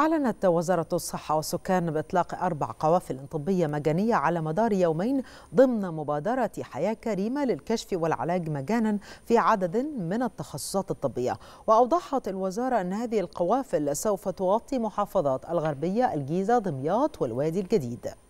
أعلنت وزارة الصحة والسكان بإطلاق أربع قوافل طبية مجانية على مدار يومين ضمن مبادرة حياة كريمة للكشف والعلاج مجانا في عدد من التخصصات الطبية وأوضحت الوزارة أن هذه القوافل سوف تغطي محافظات الغربية الجيزة دمياط والوادي الجديد